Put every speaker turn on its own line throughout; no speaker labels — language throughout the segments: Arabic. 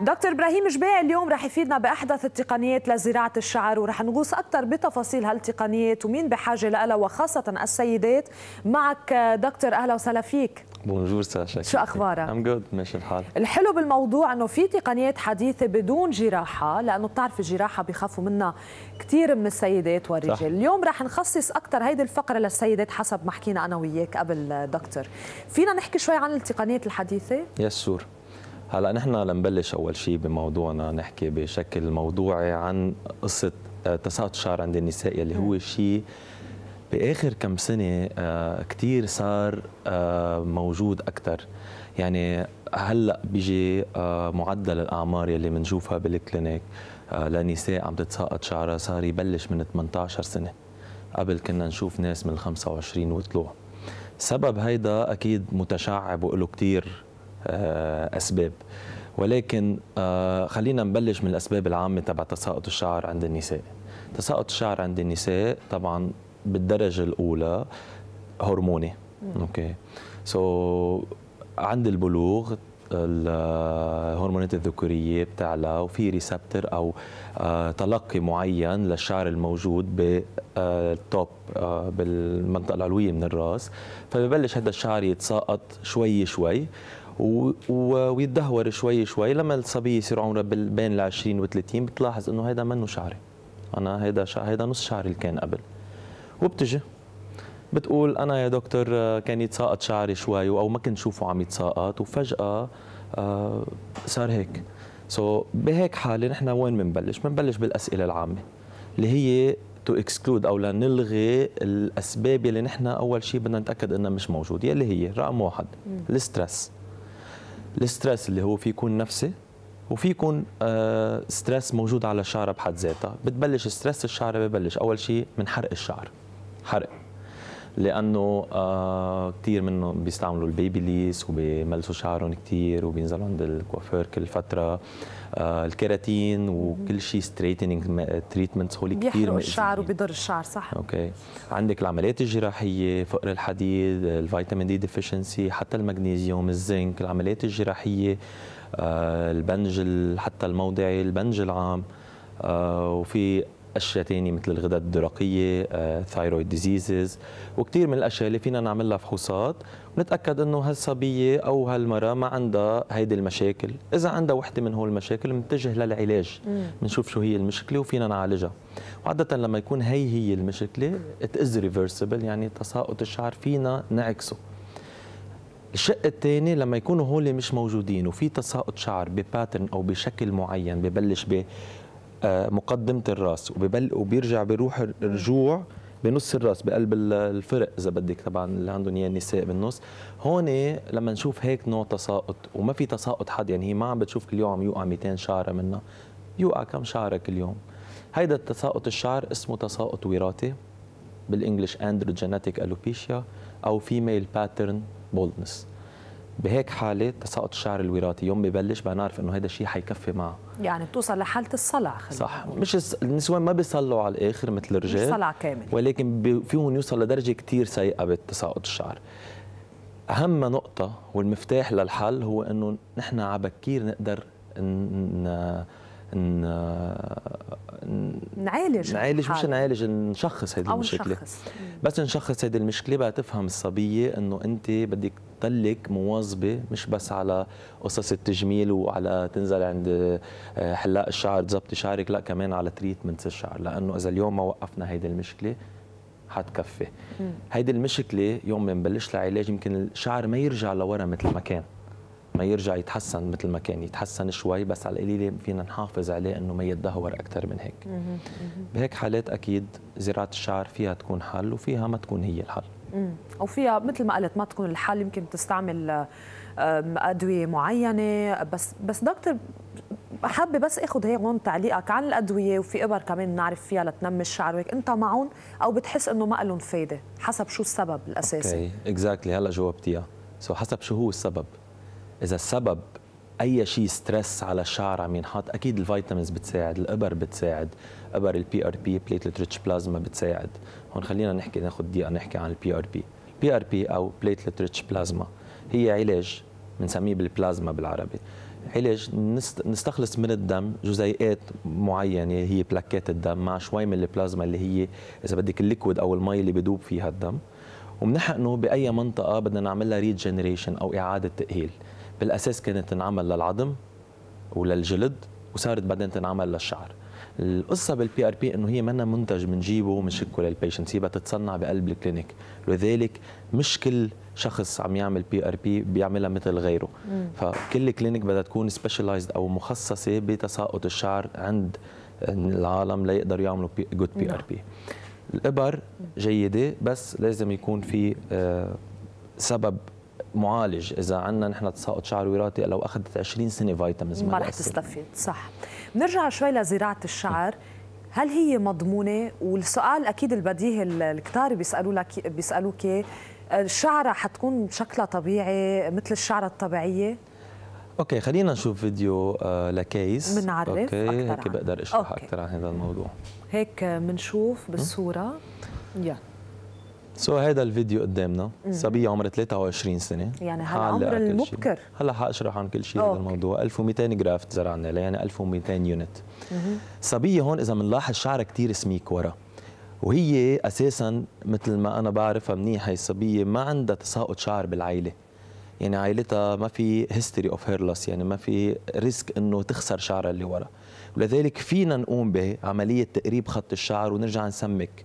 دكتور ابراهيم جباع اليوم رح يفيدنا باحدث التقنيات لزراعه الشعر ورح نغوص اكثر بتفاصيل هالتقنيات ومين بحاجه لها وخاصه السيدات معك دكتور اهلا وسهلا فيك
بونجور ساشا شو اخبارك؟ ام جود ماشي الحال
الحلو بالموضوع انه في تقنيات حديثه بدون جراحه لانه بتعرف الجراحه بخافوا منها كثير من السيدات والرجال صح. اليوم رح نخصص اكثر هيدي الفقره للسيدات حسب ما حكينا انا وياك قبل دكتور فينا نحكي شوي عن التقنيات الحديثه؟
يس سور هلا نحن لنبلش اول شيء بموضوعنا نحكي بشكل موضوعي عن قصه آه، تساقط الشعر عند النساء اللي هو شيء باخر كم سنه آه، كثير صار آه، موجود اكثر يعني هلا بيجي معدل الاعمار يلي بنشوفها بالكلينيك لنساء عم تتساقط شعرها صار يبلش من 18 سنه قبل كنا نشوف ناس من 25 وطلوع سبب هيدا اكيد متشعب وله كثير آه، أسباب ولكن آه، خلينا نبلش من الأسباب العامة تبع تساقط الشعر عند النساء تساقط الشعر عند النساء طبعا بالدرجة الأولى هرموني اوكي سو so, عند البلوغ الهرمونات آه، الذكورية بتعلى وفي ريسبتر أو تلقي معين للشعر الموجود بالتوب بالمنطقة العلوية من الرأس فببلش هذا الشعر يتساقط شوي شوي ويتدهور شوي شوي لما الصبيه يصير عمرها بين ال 20 و 30 بتلاحظ انه هيدا منه شعري انا هيدا شع... هيدا نص شعري اللي كان قبل وبتجي بتقول انا يا دكتور كان يتساقط شعري شوي او ما كنت شوفه عم يتساقط وفجاه آه صار هيك سو so, بهيك حاله نحن وين بنبلش؟ بنبلش بالاسئله العامه اللي هي تو اكسكلود او لنلغي الاسباب اللي نحن اول شيء بدنا نتاكد انها مش موجوده اللي هي رقم واحد الستريس الستريس اللي هو في يكون نفسي وفي يكون آه ستريس موجود على الشعره بحد ذاتها بتبلش ستريس الشعره ببلش اول شيء من حرق الشعر حرق لانه آه، كثير منهم بيستعملوا البيبي ليس وبيملسوا شعرهم كثير وبينزلوا عند الكوافير كل فتره آه، الكيراتين وكل شيء ستريتنينج تريتمنتس هول كثير بيحرق
الشعر وبيضر الشعر صح
اوكي عندك العمليات الجراحيه فقر الحديد الفيتامين دي ديفيشنسي حتى المغنيزيوم الزنك العمليات الجراحيه آه، البنج حتى الموضعي البنج العام وفي اشياء ثانيه مثل الغدد الدرقيه ثايرويد ديزيزز وكثير من الاشياء اللي فينا نعملها فحوصات ونتاكد انه هالصبيه او هالمراه ما عندها هيدي المشاكل اذا عندها وحده من هول المشاكل بنتجه للعلاج بنشوف شو هي المشكله وفينا نعالجها وعاده لما يكون هي هي المشكله ات از ريفرسبل يعني تساقط الشعر فينا نعكسه الشق الثاني لما يكونوا هول مش موجودين وفي تساقط شعر بباترن او بشكل معين ببلش ب آه، مقدمه الراس وببل وبيرجع بيروح الرجوع بنص الراس بقلب الفرق اذا بدك طبعا اللي عندهم اياه النساء بالنص هون لما نشوف هيك نوع تساقط وما في تساقط حد يعني هي ما عم بتشوف كل يوم عم يوقع 200 شعره منها يوقع كم شعره كل يوم هيدا التساقط الشعر اسمه تساقط وراثي بالانجلش اندروجينيتيك الوبيشيا او فيميل باترن بولدنس بهيك حاله تساقط الشعر الوراثي يوم ببلش بنعرف انه هذا الشيء حيكفي معه
يعني بتوصل لحاله الصلع خلينا صح
مش النسوان ما بيصلوا على الاخر مثل الرجال مش صلع كامل ولكن فيهم يوصل لدرجه كثير سيئه بتساقط الشعر اهم نقطه والمفتاح للحل هو انه نحن على بكير نقدر إن... إن... نعالج نعالج مش نعالج نشخص هذه المشكله بس نشخص هذه المشكله بقى تفهم الصبيه انه انت بدك تضلك مواظبه مش بس على قصص التجميل وعلى تنزل عند آه، حلاق الشعر تظبطي شعرك لا كمان على تريتمنت الشعر لانه اذا اليوم ما وقفنا هيدي المشكله حتكفي هيدي المشكله يوم ما نبلش لها علاج يمكن الشعر ما يرجع لورا مثل ما كان ما يرجع يتحسن مثل ما كان يتحسن شوي بس على القليله فينا نحافظ عليه انه ما يتدهور اكثر من هيك بهيك حالات اكيد زراعه الشعر فيها تكون حل وفيها ما تكون هي الحل
او فيها مثل ما قلت ما تكون الحل يمكن تستعمل ادويه معينه بس بس دكتور حابه بس اخذ هي هون تعليقك عن الادويه وفي ابر كمان بنعرف فيها لتنمي الشعر وهيك انت معهم او بتحس انه ما لهم فايده حسب شو السبب الاساسي اوكي
اكزاكتلي هلا جاوبتيها سو حسب شو هو السبب اذا السبب اي شيء ستريس على الشعر عم ينحط اكيد الفيتامينز بتساعد الابر بتساعد ابر البي ار بي بليتلت ريتش بلازما بتساعد هون خلينا نحكي ناخذ دقيقه نحكي عن البي ار بي البي ار بي او بليتلت ريتش بلازما هي علاج بنسميه بالبلازما بالعربي علاج نستخلص من الدم جزيئات معينه هي بلاكات الدم مع شوي من البلازما اللي هي اذا بدك الليكويد او المي اللي بدوب فيها الدم وبنحقنه باي منطقه بدنا نعمل لها ريجنريشن او اعاده تاهيل بالاساس كانت تنعمل للعظم وللجلد وصارت بعدين تنعمل للشعر القصه بالبي ار بي انه هي منا منتج بنجيبه وبنشكه للبيشنت هي بتتصنع بقلب الكلينيك لذلك مش كل شخص عم يعمل بي ار بي بيعملها مثل غيره مم. فكل كلينيك بدها تكون سبيشلايزد او مخصصه بتساقط الشعر عند العالم ليقدروا يعملوا جود بي ار بي الابر جيده بس لازم يكون في آه، سبب معالج اذا عندنا نحن تساقط شعر وراثي لو اخذت 20 سنه فيتامينز ما رح تستفيد
صح بنرجع شوي لزراعه الشعر هل هي مضمونه والسؤال اكيد البديهي الكتار بيسالوا لك بيسالوك الشعره حتكون شكلها طبيعي مثل الشعره الطبيعيه
اوكي خلينا نشوف فيديو آه، لكيس بنعرف اوكي هيك بقدر اشرح أوكي. اكثر عن هذا الموضوع
هيك بنشوف بالصوره يلا
سو so, هذا الفيديو قدامنا صبيه عمرها 23 سنه يعني هالعمر المبكر هلا حاشرح عن كل شيء هذا الموضوع 1200 جرافت زرعنا لها يعني 1200 يونت صبيه هون اذا بنلاحظ شعرها كثير سميك ورا وهي اساسا مثل ما انا بعرفها منيح هي الصبيه ما عندها تساقط شعر بالعائله يعني عائلتها ما في هيستوري اوف هير لوس يعني ما في ريسك انه تخسر شعرها اللي ورا ولذلك فينا نقوم بعمليه تقريب خط الشعر ونرجع نسمك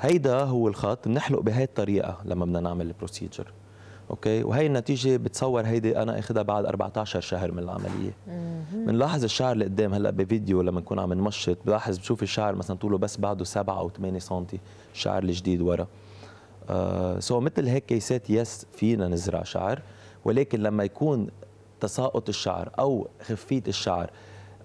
هيدا هو الخط بنحلق بهي الطريقه لما بدنا نعمل البروسيجر اوكي وهي النتيجه بتصور هيدي انا اخذها بعد 14 شهر من العمليه بنلاحظ الشعر اللي قدام هلا بفيديو لما نكون عم نمشط بلاحظ بشوف الشعر مثلا طوله بس بعده 7 او 8 سم الشعر الجديد ورا آه سو مثل هيك كيسات يس فينا نزرع شعر ولكن لما يكون تساقط الشعر او خفيه الشعر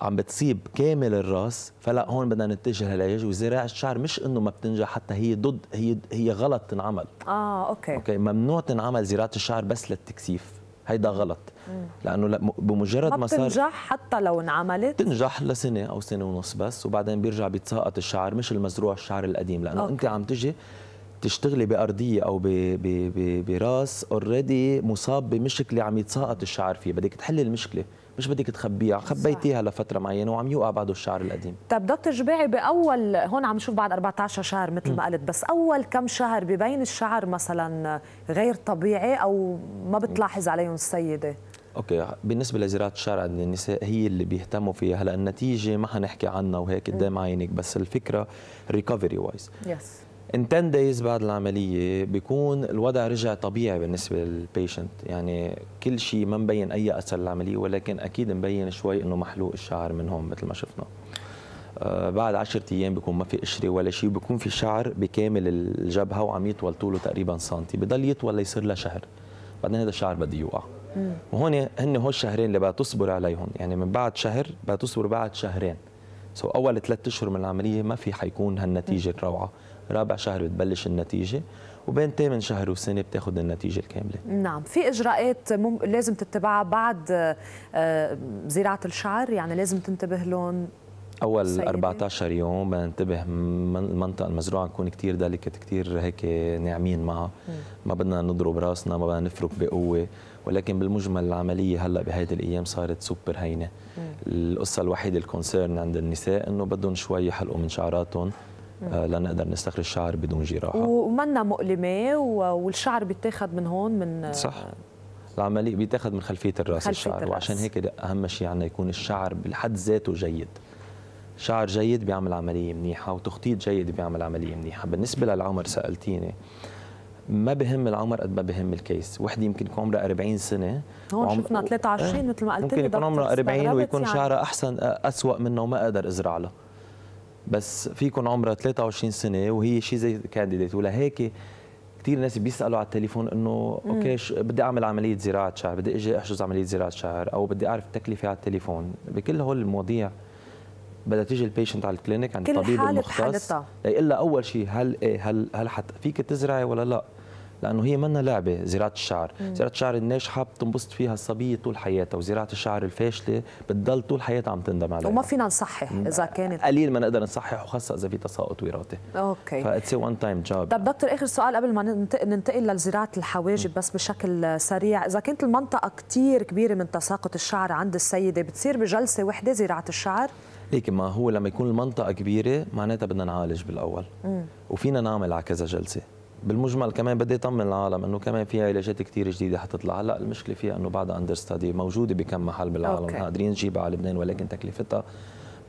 عم بتصيب كامل الراس فلا هون بدنا نتجه للعلاج وزراعه الشعر مش انه ما بتنجح حتى هي ضد هي هي غلط تنعمل
اه اوكي
اوكي ممنوع تنعمل زراعه الشعر بس للتكثيف هيدا غلط لانه بمجرد ما صار بتنجح
حتى لو انعملت
بتنجح لسنه او سنه ونص بس وبعدين بيرجع بيتساقط الشعر مش المزروع الشعر القديم لانه أوكي. انت عم تجي تشتغلي بارضيه او براس اوريدي مصاب بمشكله عم يتساقط الشعر فيه بدك تحلي المشكله مش بدك تخبيها خبيتيها لفتره معينه وعم يوقع بعده الشعر القديم
طيب دكتور جباعي باول هون عم نشوف بعد 14 شهر مثل ما قلت بس اول كم شهر ببين الشعر مثلا غير طبيعي او ما بتلاحظ عليهم السيده
اوكي بالنسبه لزراعه الشعر عند النساء هي اللي بيهتموا فيها هلا النتيجه ما حنحكي عنها وهيك قدام عينك بس الفكره ريكفري وايز يس ان 10 دايز بعد العمليه بيكون الوضع رجع طبيعي بالنسبه للبيشنت يعني كل شيء ما مبين اي اثر العمليه ولكن اكيد مبين شوي انه محلوق الشعر منهم مثل ما شفنا آه، بعد 10 ايام بيكون ما في قشره ولا شيء بيكون في شعر بكامل الجبهه وعم يطول طوله تقريبا سنتي بضل يطول ليصير له شهر بعدين هذا الشعر بده يوقع وهون هن هول الشهرين اللي بدها تصبر عليهم يعني من بعد شهر بدها تصبر بعد شهرين سو اول ثلاث اشهر من العمليه ما في حيكون هالنتيجه الروعه رابع شهر بتبلش النتيجه وبين ثامن شهر وسنه بتاخذ النتيجه الكامله
نعم في اجراءات مم... لازم تتبعها بعد آه، زراعه الشعر يعني لازم تنتبه لهم
اول سيدي. 14 يوم بنتبه المنطقه المزروعه نكون كثير دلكت كثير هيك ناعمين معها ما بدنا نضرب راسنا ما بدنا نفرك بقوه ولكن بالمجمل العمليه هلا بهيدي الايام صارت سوبر هينه القصه الوحيده الكونسيرن عند النساء انه بدهم شوي يحلقوا من شعراتهم آه، لنقدر نستخرج شعر بدون جراحه
ومنا مؤلمه والشعر بيتاخد من هون من آه، صح
العمليه بيتاخد من خلفيه الراس خلفية الشعر الرأس. وعشان هيك اهم شيء عندنا يكون الشعر بحد ذاته جيد شعر جيد بيعمل عمليه منيحه وتخطيط جيد بيعمل عمليه منيحه بالنسبه للعمر سالتيني ما بهم العمر قد ما بهم الكيس وحده يمكن يكون عمرها 40 سنه هون وعم... شفنا 23 إيه. مثل ما قلت ممكن يكون عمرها 40 ويكون يعني. شعرها احسن اسوا منه وما اقدر ازرع له بس فيكون عمرها 23 سنه وهي شيء زي كانديديت ولهيك كثير ناس بيسالوا على التليفون انه اوكي بدي اعمل عمليه زراعه شعر بدي اجي احجز عمليه زراعه شعر او بدي اعرف التكلفه على التليفون بكل هول المواضيع بدها تيجي البيشنت على الكلينيك يعني عند الطبيب المختص ليقول لها اول شيء هل إيه هل هل حت فيك تزرعي ولا لا لانه هي منا لعبه زراعه الشعر مم. زراعه الشعر الناجحه بتنبسط فيها الصبيه طول حياتها وزراعه الشعر الفاشله بتضل طول حياتها عم تندم عليها وما
فينا نصحح اذا كانت
قليل ما نقدر نصحح وخاصه اذا في تساقط وراثي
اوكي فاتس
وان تايم جوب طب
دكتور اخر سؤال قبل ما ننتقل لزراعه الحواجب بس بشكل سريع اذا كانت المنطقه كثير كبيره من تساقط الشعر عند السيده بتصير بجلسه وحده زراعه الشعر
ليك ما هو لما يكون المنطقه كبيره معناتها بدنا نعالج بالاول مم. وفينا نعمل على كذا جلسه بالمجمل كمان بدي اطمن العالم انه كمان في علاجات كثير جديده حتطلع هلا المشكله فيها انه بعدها اندر ستادي موجوده بكم محل بالعالم أوكي. قادرين نجيبها على لبنان ولكن تكلفتها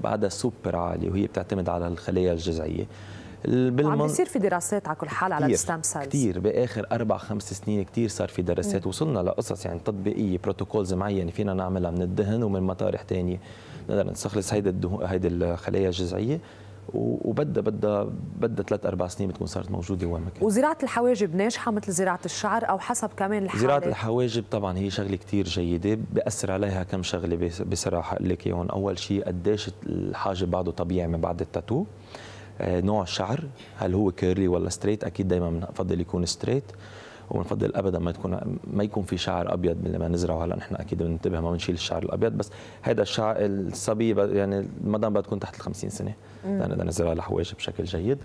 بعدها سوبر عاليه وهي بتعتمد على الخلايا الجذعيه بالمن... عم بيصير
في دراسات على كل حال على الستام سيلز كثير
باخر اربع خمس سنين كثير صار في دراسات وصلنا لقصص يعني تطبيقيه بروتوكولز معينه فينا نعملها من الدهن ومن مطارح ثانيه نقدر نستخلص هيدي الدهو... هيدي الخلايا الجذعيه وبدها بدها بدها ثلاث اربع سنين بتكون صارت موجوده وين ما كانت
وزراعه الحواجب ناجحه مثل زراعه الشعر او حسب كمان الحاله زراعه
الحواجب طبعا هي شغله كثير جيده بأثر عليها كم شغله بصراحه اقول لك اياهم اول شيء قديش الحاجب بعده طبيعي من بعد التاتو آه، نوع الشعر هل هو كيرلي ولا ستريت اكيد دائما بنفضل يكون ستريت وبنفضل ابدا ما تكون ما يكون في شعر ابيض من ما نزرعه هلا نحن اكيد بننتبه ما بنشيل الشعر الابيض بس هيدا الشعر الصبي يعني ما دام بدها تكون تحت ال 50 سنه لنقدر نزرع الحواجب بشكل جيد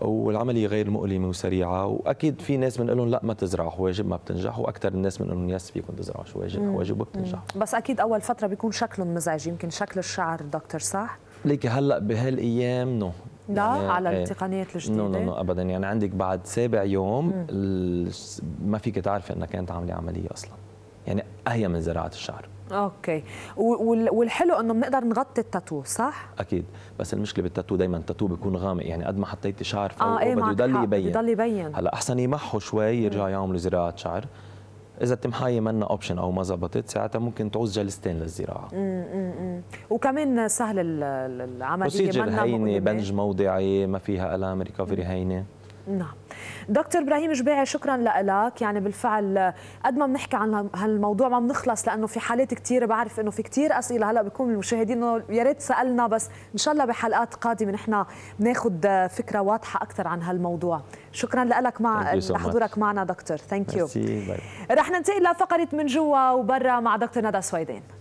والعملية غير مؤلمة وسريعة وأكيد في ناس بنقول لهم لا ما تزرعوا حواجب ما بتنجح وأكثر الناس بنقول لهم يس فيكم تزرعوا حواجب حواجب وبتنجح
بس أكيد أول فترة بيكون شكلهم مزعج يمكن شكل الشعر دكتور صح؟
ليك هلا بهالايام نو
لا يعني على ايه التقنيات الجديده نو نو نو
ابدا يعني عندك بعد سابع يوم ما فيك تعرفي انك انت عامله عمليه اصلا يعني اهي من زراعه الشعر
اوكي والحلو انه بنقدر نغطي التاتو صح
اكيد بس المشكله بالتاتو دائما التاتو بيكون غامق يعني قد ما حطيتي شعر فوق آه ايه بده يضل يبين يبين هلا احسن يمحوا شوي يرجعوا يعملوا زراعه شعر اذا التمحايه منا اوبشن او ما زبطت ساعتها ممكن تعوز جلستين للزراعه
امم وكمان سهل العمليه منا هينه
إيه؟ بنج موضعي ما فيها الام ريكفري هينه
نعم دكتور ابراهيم جباعي شكرا لك يعني بالفعل قد ما بنحكي عن هالموضوع ما بنخلص لانه في حالات كثير بعرف انه في كثير اسئله هلا بكون المشاهدين انه يا ريت سالنا بس ان شاء الله بحلقات قادمه نحن بناخذ فكره واضحه اكثر عن هالموضوع شكرا لك مع لحضورك معنا دكتور ثانك يو رح ننتقل لفقره من جوا وبرا مع دكتور ندى سويدين